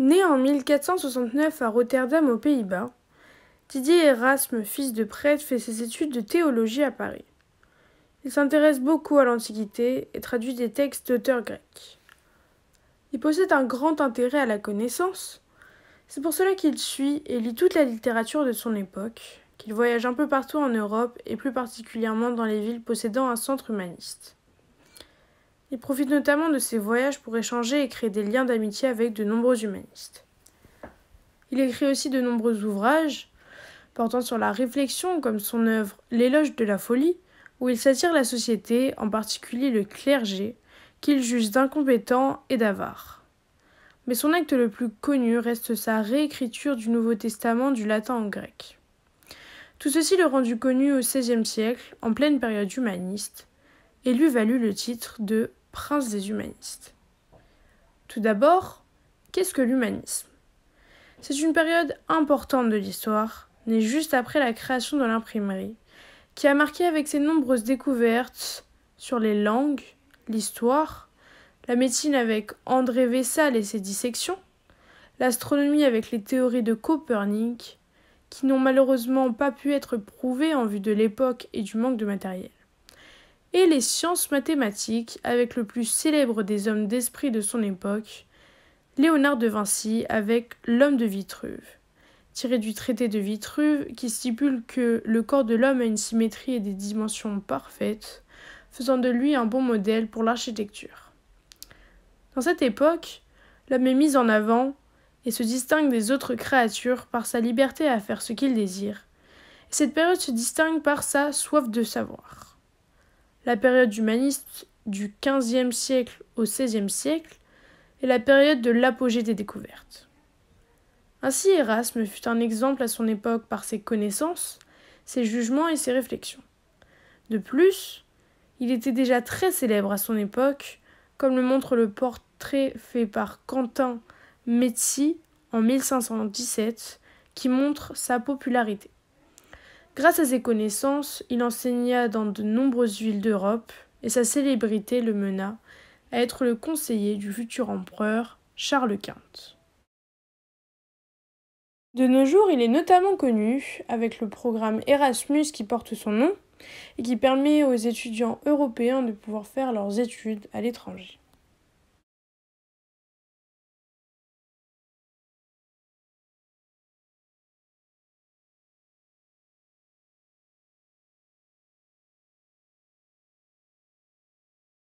Né en 1469 à Rotterdam aux Pays-Bas, Didier Erasme, fils de prêtre, fait ses études de théologie à Paris. Il s'intéresse beaucoup à l'Antiquité et traduit des textes d'auteurs grecs. Il possède un grand intérêt à la connaissance. C'est pour cela qu'il suit et lit toute la littérature de son époque, qu'il voyage un peu partout en Europe et plus particulièrement dans les villes possédant un centre humaniste. Il profite notamment de ses voyages pour échanger et créer des liens d'amitié avec de nombreux humanistes. Il écrit aussi de nombreux ouvrages portant sur la réflexion, comme son œuvre L'éloge de la folie, où il s'attire la société, en particulier le clergé, qu'il juge d'incompétent et d'avare. Mais son acte le plus connu reste sa réécriture du Nouveau Testament du latin en grec. Tout ceci le rendu connu au XVIe siècle, en pleine période humaniste, et lui valut le titre de prince des humanistes. Tout d'abord, qu'est-ce que l'humanisme C'est une période importante de l'histoire, née juste après la création de l'imprimerie, qui a marqué avec ses nombreuses découvertes sur les langues, l'histoire, la médecine avec André Vessal et ses dissections, l'astronomie avec les théories de Copernic, qui n'ont malheureusement pas pu être prouvées en vue de l'époque et du manque de matériel et les sciences mathématiques avec le plus célèbre des hommes d'esprit de son époque, Léonard de Vinci avec L'homme de Vitruve, tiré du traité de Vitruve qui stipule que le corps de l'homme a une symétrie et des dimensions parfaites, faisant de lui un bon modèle pour l'architecture. Dans cette époque, l'homme est mis en avant et se distingue des autres créatures par sa liberté à faire ce qu'il désire. cette période se distingue par sa soif de savoir la période humaniste du XVe siècle au XVIe siècle et la période de l'apogée des découvertes. Ainsi, Erasme fut un exemple à son époque par ses connaissances, ses jugements et ses réflexions. De plus, il était déjà très célèbre à son époque, comme le montre le portrait fait par Quentin Métis en 1517, qui montre sa popularité. Grâce à ses connaissances, il enseigna dans de nombreuses villes d'Europe et sa célébrité le mena à être le conseiller du futur empereur Charles Quint. De nos jours, il est notamment connu avec le programme Erasmus qui porte son nom et qui permet aux étudiants européens de pouvoir faire leurs études à l'étranger.